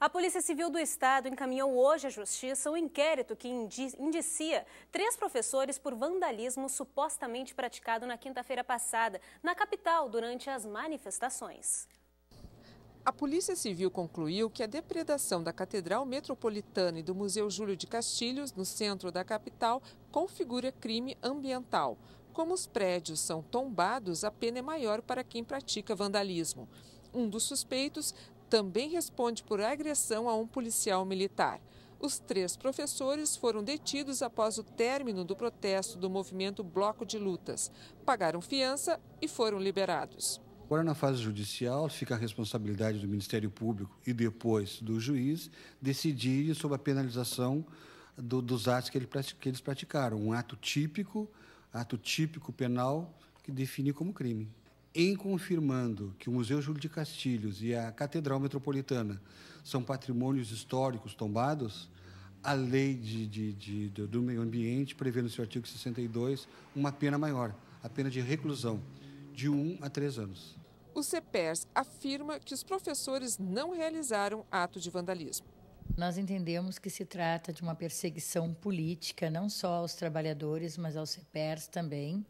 A Polícia Civil do Estado encaminhou hoje à Justiça um inquérito que indicia três professores por vandalismo supostamente praticado na quinta-feira passada, na capital, durante as manifestações. A Polícia Civil concluiu que a depredação da Catedral Metropolitana e do Museu Júlio de Castilhos, no centro da capital, configura crime ambiental. Como os prédios são tombados, a pena é maior para quem pratica vandalismo. Um dos suspeitos também responde por agressão a um policial militar. Os três professores foram detidos após o término do protesto do movimento Bloco de Lutas. Pagaram fiança e foram liberados. Agora, na fase judicial, fica a responsabilidade do Ministério Público e depois do juiz decidir sobre a penalização do, dos atos que, ele, que eles praticaram. Um ato típico, ato típico penal que define como crime em confirmando que o Museu Júlio de Castilhos e a Catedral Metropolitana são patrimônios históricos tombados, a lei de, de, de, do meio ambiente prevê no seu artigo 62 uma pena maior, a pena de reclusão, de um a três anos. O CEPERS afirma que os professores não realizaram ato de vandalismo. Nós entendemos que se trata de uma perseguição política, não só aos trabalhadores, mas aos CEPERS também,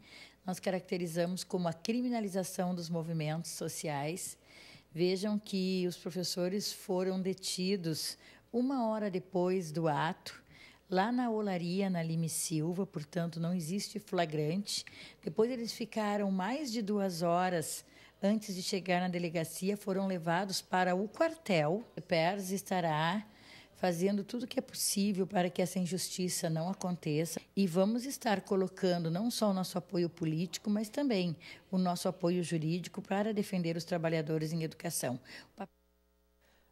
nós caracterizamos como a criminalização dos movimentos sociais. Vejam que os professores foram detidos uma hora depois do ato, lá na Olaria, na Lime Silva, portanto, não existe flagrante. Depois eles ficaram mais de duas horas antes de chegar na delegacia, foram levados para o quartel. O PERS estará fazendo tudo que é possível para que essa injustiça não aconteça e vamos estar colocando não só o nosso apoio político, mas também o nosso apoio jurídico para defender os trabalhadores em educação.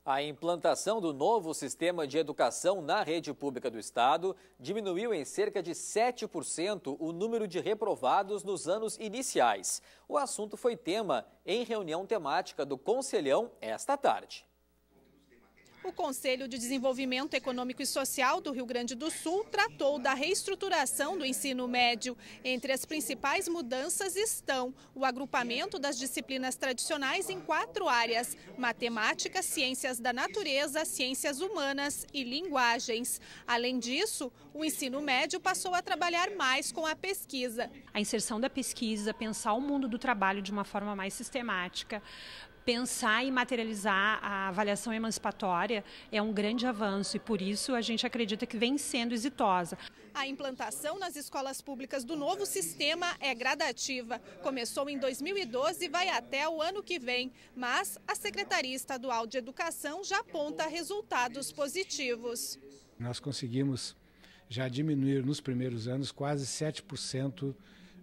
A implantação do novo sistema de educação na rede pública do Estado diminuiu em cerca de 7% o número de reprovados nos anos iniciais. O assunto foi tema em reunião temática do Conselhão esta tarde o Conselho de Desenvolvimento Econômico e Social do Rio Grande do Sul tratou da reestruturação do ensino médio. Entre as principais mudanças estão o agrupamento das disciplinas tradicionais em quatro áreas: matemática, ciências da natureza, ciências humanas e linguagens. Além disso, o ensino médio passou a trabalhar mais com a pesquisa. A inserção da pesquisa, pensar o mundo do trabalho de uma forma mais sistemática, pensar e materializar a avaliação emancipatória é um grande avanço e por isso a gente acredita que vem sendo exitosa. A implantação nas escolas públicas do novo sistema é gradativa. Começou em 2012 e vai até o ano que vem, mas a Secretaria Estadual de Educação já aponta resultados positivos. Nós conseguimos já diminuir nos primeiros anos quase 7%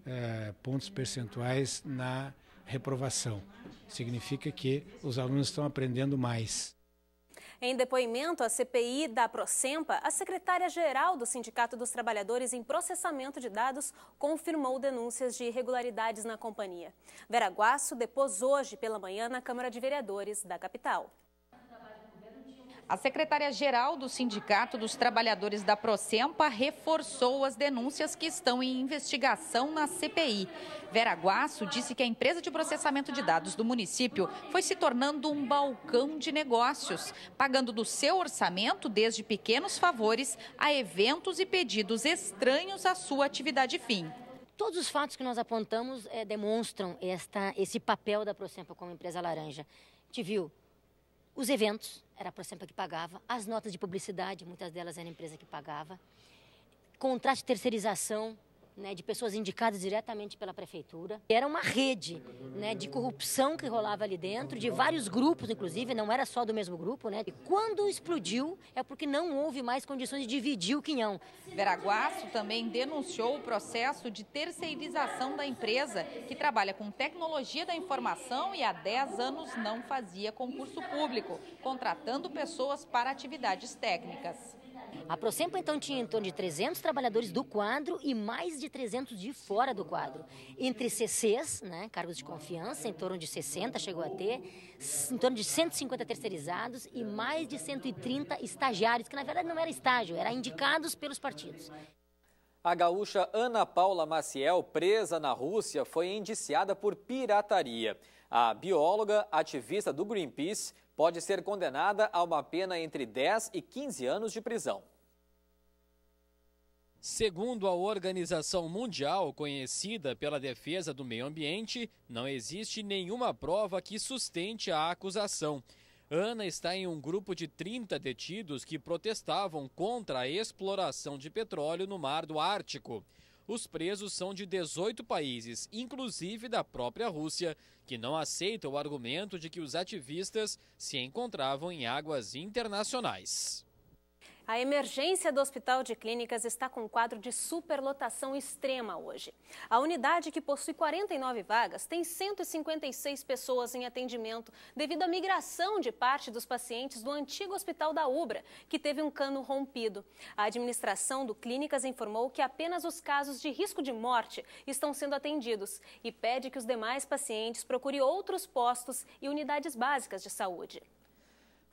eh, pontos percentuais na reprovação. Significa que os alunos estão aprendendo mais. Em depoimento à CPI da Procempa, a secretária-geral do Sindicato dos Trabalhadores em Processamento de Dados confirmou denúncias de irregularidades na companhia. Vera Guaço depôs hoje pela manhã na Câmara de Vereadores da capital. A secretária-geral do Sindicato dos Trabalhadores da Procempa reforçou as denúncias que estão em investigação na CPI. Vera Guaço disse que a empresa de processamento de dados do município foi se tornando um balcão de negócios, pagando do seu orçamento, desde pequenos favores, a eventos e pedidos estranhos à sua atividade fim. Todos os fatos que nós apontamos é, demonstram esta, esse papel da Procempa como empresa laranja. Te viu os eventos, era a ProSempa que pagava, as notas de publicidade, muitas delas era a empresa que pagava, contrato de terceirização, né, de pessoas indicadas diretamente pela prefeitura. Era uma rede né, de corrupção que rolava ali dentro, de vários grupos, inclusive, não era só do mesmo grupo. Né? E quando explodiu, é porque não houve mais condições de dividir o quinhão. Veraguaço também denunciou o processo de terceirização da empresa, que trabalha com tecnologia da informação e há 10 anos não fazia concurso público, contratando pessoas para atividades técnicas. A Procempo então tinha em torno de 300 trabalhadores do quadro e mais de 300 de fora do quadro. Entre CCs, né, cargos de confiança, em torno de 60 chegou a ter, em torno de 150 terceirizados e mais de 130 estagiários, que na verdade não era estágio, era indicados pelos partidos. A gaúcha Ana Paula Maciel, presa na Rússia, foi indiciada por pirataria. A bióloga, ativista do Greenpeace, pode ser condenada a uma pena entre 10 e 15 anos de prisão. Segundo a organização mundial conhecida pela defesa do meio ambiente, não existe nenhuma prova que sustente a acusação. Ana está em um grupo de 30 detidos que protestavam contra a exploração de petróleo no mar do Ártico. Os presos são de 18 países, inclusive da própria Rússia, que não aceita o argumento de que os ativistas se encontravam em águas internacionais. A emergência do Hospital de Clínicas está com um quadro de superlotação extrema hoje. A unidade, que possui 49 vagas, tem 156 pessoas em atendimento devido à migração de parte dos pacientes do antigo Hospital da Ubra, que teve um cano rompido. A administração do Clínicas informou que apenas os casos de risco de morte estão sendo atendidos e pede que os demais pacientes procurem outros postos e unidades básicas de saúde.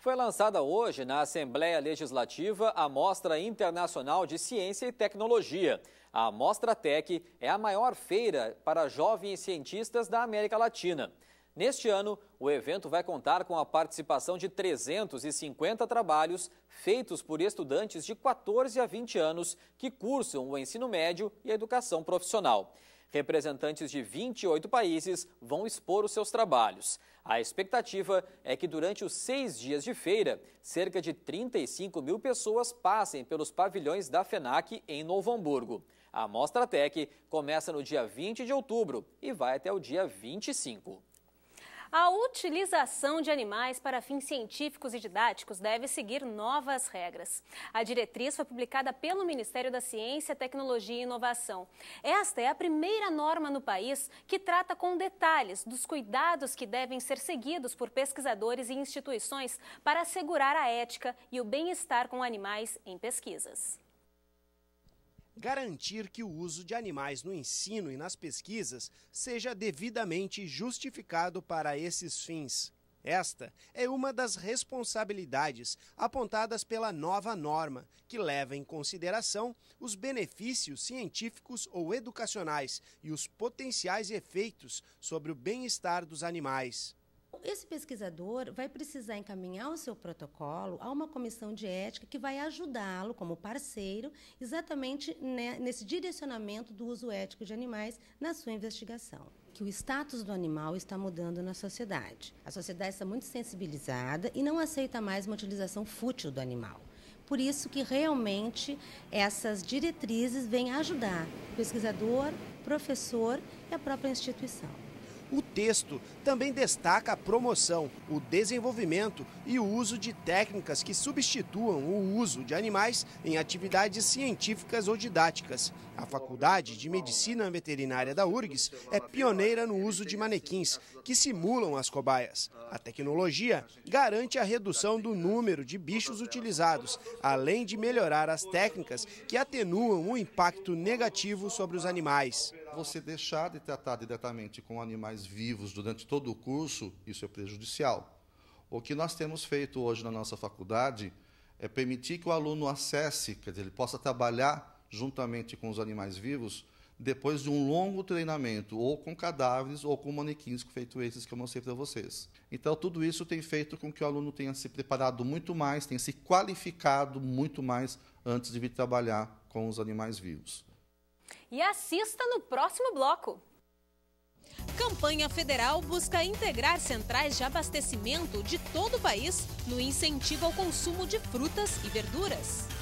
Foi lançada hoje na Assembleia Legislativa a Mostra Internacional de Ciência e Tecnologia. A Mostra Tech é a maior feira para jovens cientistas da América Latina. Neste ano, o evento vai contar com a participação de 350 trabalhos feitos por estudantes de 14 a 20 anos que cursam o ensino médio e a educação profissional. Representantes de 28 países vão expor os seus trabalhos. A expectativa é que durante os seis dias de feira, cerca de 35 mil pessoas passem pelos pavilhões da FENAC em Novo Hamburgo. A Mostra Tech começa no dia 20 de outubro e vai até o dia 25. A utilização de animais para fins científicos e didáticos deve seguir novas regras. A diretriz foi publicada pelo Ministério da Ciência, Tecnologia e Inovação. Esta é a primeira norma no país que trata com detalhes dos cuidados que devem ser seguidos por pesquisadores e instituições para assegurar a ética e o bem-estar com animais em pesquisas garantir que o uso de animais no ensino e nas pesquisas seja devidamente justificado para esses fins. Esta é uma das responsabilidades apontadas pela nova norma, que leva em consideração os benefícios científicos ou educacionais e os potenciais efeitos sobre o bem-estar dos animais. Esse pesquisador vai precisar encaminhar o seu protocolo a uma comissão de ética que vai ajudá-lo como parceiro exatamente né, nesse direcionamento do uso ético de animais na sua investigação. Que o status do animal está mudando na sociedade. A sociedade está muito sensibilizada e não aceita mais uma utilização fútil do animal. Por isso que realmente essas diretrizes vêm ajudar o pesquisador, professor e a própria instituição. O texto também destaca a promoção, o desenvolvimento e o uso de técnicas que substituam o uso de animais em atividades científicas ou didáticas. A Faculdade de Medicina Veterinária da URGS é pioneira no uso de manequins que simulam as cobaias. A tecnologia garante a redução do número de bichos utilizados, além de melhorar as técnicas que atenuam o impacto negativo sobre os animais você deixar de tratar diretamente com animais vivos durante todo o curso, isso é prejudicial. O que nós temos feito hoje na nossa faculdade é permitir que o aluno acesse, quer dizer, ele possa trabalhar juntamente com os animais vivos depois de um longo treinamento, ou com cadáveres, ou com manequins feito esses que eu mostrei para vocês. Então, tudo isso tem feito com que o aluno tenha se preparado muito mais, tenha se qualificado muito mais antes de vir trabalhar com os animais vivos e assista no próximo bloco. Campanha federal busca integrar centrais de abastecimento de todo o país no incentivo ao consumo de frutas e verduras.